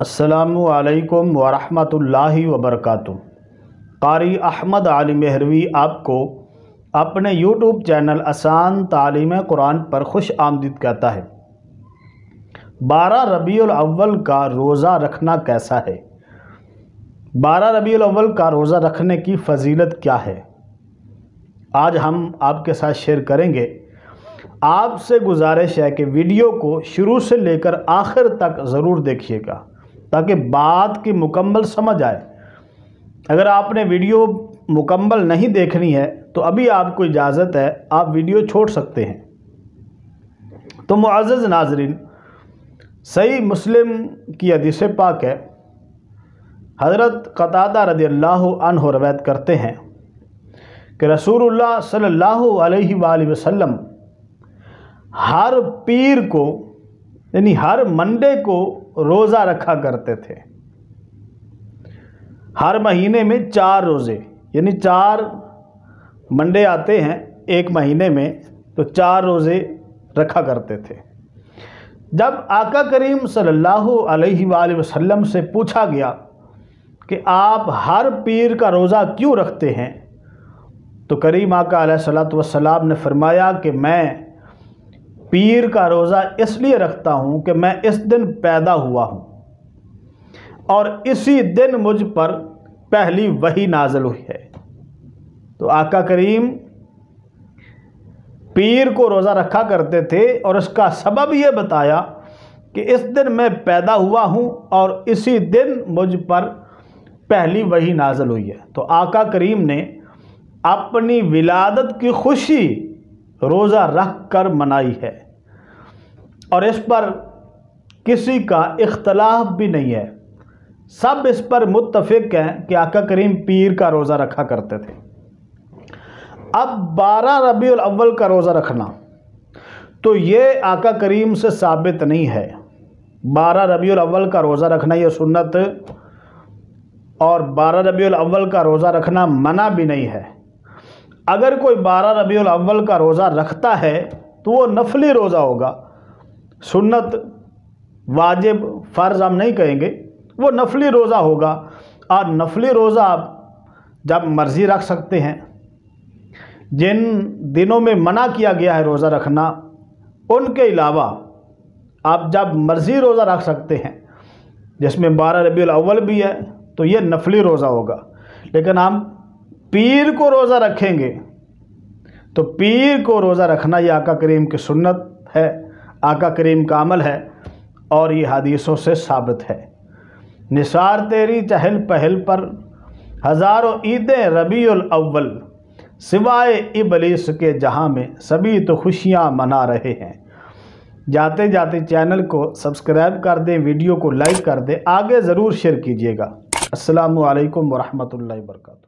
असलकम वरहमतुल्लि वबरकत कारी अहमद आली मेहरवी आपको अपने यूट्यूब चैनल आसान तालीम कुरान पर खुश आमदीद कहता है बारह रबी अवल का रोज़ा रखना कैसा है बारह रबी अव्वल का रोज़ा रखने की फजीलत क्या है आज हम आपके साथ शेयर करेंगे आपसे गुजारिश है कि वीडियो को शुरू से लेकर आखिर तक ज़रूर देखिएगा ताकि बात की मुकम्मल समझ आए अगर आपने वीडियो मुकम्मल नहीं देखनी है तो अभी आपको इजाज़त है आप वीडियो छोड़ सकते हैं तो मुआज़ नाजरीन सही मुस्लिम की अदीस पाक है हज़रत कतादा रदी अल्लाह रवायत करते हैं कि रसूलुल्लाह सल्लल्लाहु अलैहि वसल्लम हर पीर को यानी हर मंडे को रोज़ा रखा करते थे हर महीने में चार रोज़े यानी चार मंडे आते हैं एक महीने में तो चार रोज़े रखा करते थे जब आका करीम सल्लल्लाहु अलैहि वसल्लम से पूछा गया कि आप हर पीर का रोज़ा क्यों रखते हैं तो करीम आका सलात वसलाम ने फरमाया कि मैं पीर का रोज़ा इसलिए रखता हूँ कि मैं इस दिन पैदा हुआ हूँ और इसी दिन मुझ पर पहली वही नाजल हुई है तो आका करीम पीर को रोज़ा रखा करते थे और इसका सबब ये बताया कि इस दिन मैं पैदा हुआ हूँ और इसी दिन मुझ पर पहली वही नाजल हुई है तो आका करीम ने अपनी विलादत की खुशी रोज़ा रख कर मनाई है और इस पर किसी का इख्तलाफ भी नहीं है सब इस पर मुतफिक हैं कि आका करीम पीर का रोज़ा रखा करते थे अब बारह रबी अव्वल का रोज़ा रखना तो ये आका करीम से साबित नहीं है बारह रबी अव्वल का रोज़ा रखना यह सुन्नत और बारह रबी अव्वल का रोज़ा रखना मना भी नहीं है अगर कोई बारह रबी अव्वल का रोज़ा रखता है तो वो नफली रोज़ा होगा सुन्नत वाजिब फ़र्ज़ हम नहीं कहेंगे वो नफली रोज़ा होगा और नफली रोज़ा आप जब मर्ज़ी रख सकते हैं जिन दिनों में मना किया गया है रोज़ा रखना उनके अलावा आप जब मर्ज़ी रोज़ा रख सकते हैं जिसमें बारह रबी अव्वल भी है तो ये नफली रोज़ा होगा लेकिन हम पीर को रोज़ा रखेंगे तो पीर को रोज़ा रखना ये आका करीम की सुन्नत है आका करीम का अमल है और ये हदीसों से साबित है निसार तेरी चहल पहल पर हज़ारों ईदें रबील अव्वल सिवाय इबलीस के जहां में सभी तो खुशियां मना रहे हैं जाते जाते चैनल को सब्सक्राइब कर दें वीडियो को लाइक कर दें आगे ज़रूर शेयर कीजिएगा असलकम वरहमल वर्का